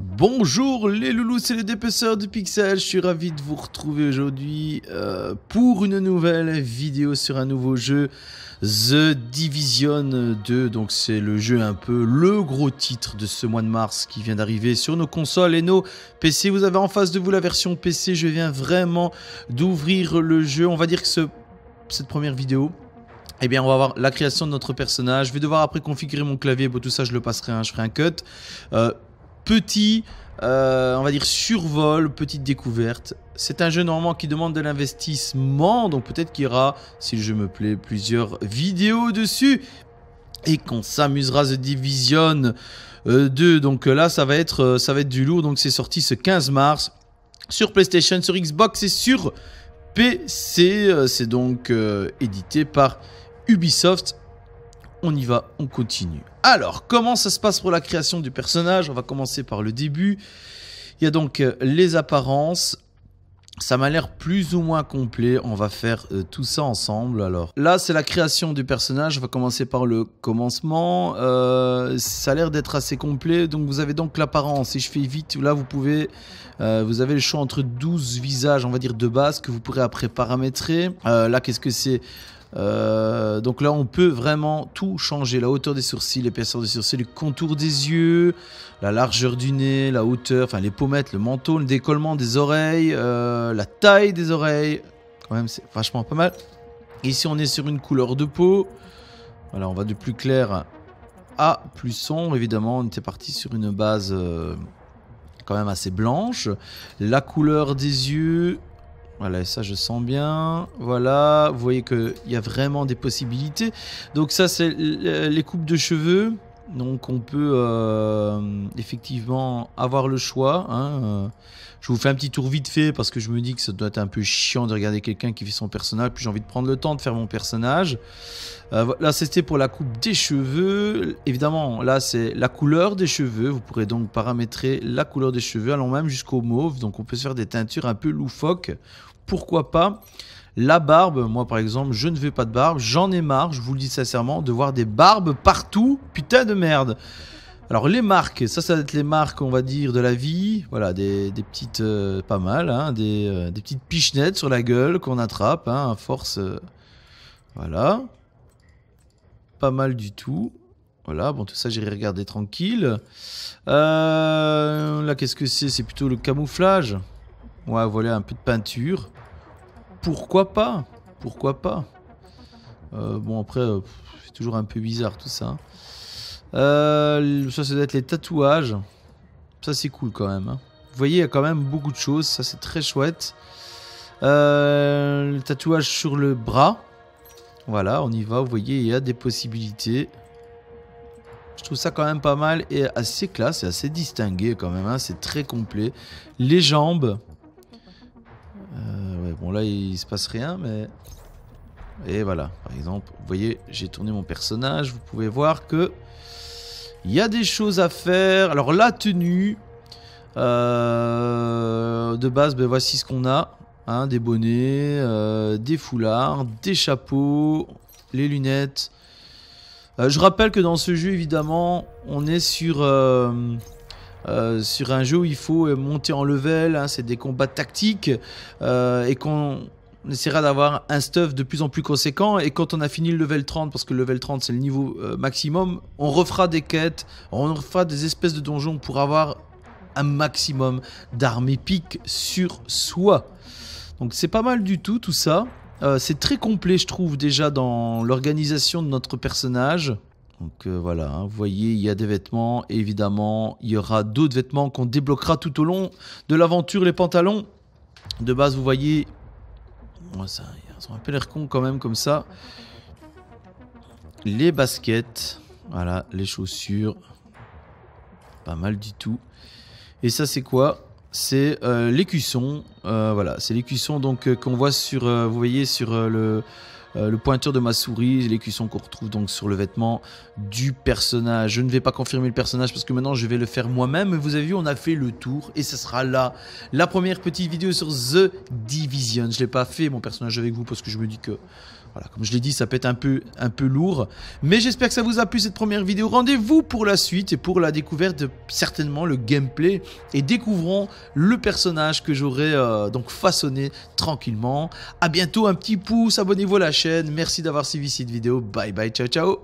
Bonjour les loulous, c'est les dépeceurs de Pixel, je suis ravi de vous retrouver aujourd'hui euh, pour une nouvelle vidéo sur un nouveau jeu, The Division 2, donc c'est le jeu un peu le gros titre de ce mois de mars qui vient d'arriver sur nos consoles et nos PC, vous avez en face de vous la version PC, je viens vraiment d'ouvrir le jeu, on va dire que ce, cette première vidéo, eh bien, on va avoir la création de notre personnage. Je vais devoir après configurer mon clavier. Bon, tout ça, je le passerai. Hein. Je ferai un cut. Euh, petit, euh, on va dire, survol, petite découverte. C'est un jeu normalement qui demande de l'investissement, donc peut-être qu'il y aura, si je me plaît, plusieurs vidéos dessus et qu'on s'amusera The Division 2. Euh, donc euh, là, ça va être, ça va être du lourd. Donc c'est sorti ce 15 mars sur PlayStation, sur Xbox et sur PC. C'est donc édité par Ubisoft on y va, on continue. Alors, comment ça se passe pour la création du personnage On va commencer par le début. Il y a donc euh, les apparences. Ça m'a l'air plus ou moins complet. On va faire euh, tout ça ensemble. Alors là, c'est la création du personnage. On va commencer par le commencement. Euh, ça a l'air d'être assez complet. Donc vous avez donc l'apparence. Si je fais vite, là vous pouvez, vous avez le choix entre 12 visages, on va dire de base, que vous pourrez après paramétrer. là, qu'est-ce que c'est euh, donc là, on peut vraiment tout changer la hauteur des sourcils, l'épaisseur des sourcils, le contour des yeux, la largeur du nez, la hauteur, enfin les pommettes, le menton, le décollement des oreilles, euh, la taille des oreilles. Quand même, c'est vachement pas mal. Ici, on est sur une couleur de peau. Voilà, on va de plus clair à plus sombre. Évidemment, on était parti sur une base euh, quand même assez blanche. La couleur des yeux, voilà, ça je sens bien. Voilà, vous voyez qu'il y a vraiment des possibilités. Donc ça c'est les coupes de cheveux. Donc on peut euh, effectivement avoir le choix. Hein, euh. Je vous fais un petit tour vite fait parce que je me dis que ça doit être un peu chiant de regarder quelqu'un qui fait son personnage. Puis j'ai envie de prendre le temps de faire mon personnage. Euh, là c'était pour la coupe des cheveux. Évidemment là c'est la couleur des cheveux. Vous pourrez donc paramétrer la couleur des cheveux allant même jusqu'au mauve. Donc on peut se faire des teintures un peu loufoques. Pourquoi pas la barbe, moi par exemple, je ne veux pas de barbe, j'en ai marre, je vous le dis sincèrement, de voir des barbes partout, putain de merde. Alors les marques, ça ça va être les marques on va dire de la vie, voilà des, petites, euh, pas mal, hein, euh, des, petites pichenettes sur la gueule qu'on attrape hein, à force, euh, voilà, pas mal du tout. Voilà, bon, tout ça, j'irai regarder tranquille. là, qu'est-ce que c'est C'est plutôt le camouflage. Ouais, voilà, un peu de peinture pourquoi pas Pourquoi pas euh, Bon, après, euh, c'est toujours un peu bizarre tout ça. Hein. Euh, ça, c'est doit les tatouages. Ça, c'est cool quand même. Hein. Vous voyez, il y a quand même beaucoup de choses. Ça, c'est très chouette. le tatouage sur le bras. Voilà, on y va. Vous voyez, il y a des possibilités. Je trouve ça quand même pas mal et assez classe et assez distingué quand même. Hein. C'est très complet. Les jambes là il se passe rien mais... Et voilà, par exemple, vous voyez, j'ai tourné mon personnage, vous pouvez voir que... Il y a des choses à faire. Alors la tenue... Euh, de base, ben, voici ce qu'on a. Hein, des bonnets, euh, des foulards, des chapeaux, les lunettes. Euh, je rappelle que dans ce jeu, évidemment, on est sur... Euh, sur un jeu où il faut euh, monter en level, hein, c'est des combats tactiques, euh, et qu'on essaiera d'avoir un stuff de plus en plus conséquent, et quand on a fini le level 30, parce que le level 30 c'est le niveau maximum, on refera des quêtes, on refera des espèces de donjons pour avoir un maximum d'armes épiques sur soi. Donc c'est pas mal du tout tout ça. c'est très complet je trouve déjà dans l'organisation de notre personnage. Donc euh, voilà, hein. vous voyez, il y a des vêtements, évidemment, il y aura d'autres vêtements qu'on débloquera tout au long de l'aventure, les pantalons. De base, vous voyez, moi ça, ils ont un peu l'air con quand même comme ça. Les baskets, voilà, les chaussures, pas mal du tout. Et ça c'est quoi c'est euh, les cuissons, euh, voilà, c'est les cuissons donc qu'on voit sur, vous voyez sur le, euh, le pointeur de ma souris, les cuissons qu'on retrouve donc sur le vêtement du personnage. Je ne vais pas confirmer le personnage parce que maintenant je vais le faire moi-même. Vous avez vu, on a fait le tour et ce sera là la première petite vidéo sur The Division. Je l'ai pas fait mon personnage avec vous parce que je me dis que voilà, comme je l'ai dit, ça peut être un peu, un peu lourd. Mais j'espère que ça vous a plu cette première vidéo. Rendez-vous pour la suite et pour la découverte, certainement le gameplay. Et découvrons le personnage que j'aurai euh, donc façonné tranquillement. A bientôt, un petit pouce, abonnez-vous à la chaîne. Merci d'avoir suivi cette vidéo. Bye bye, ciao ciao.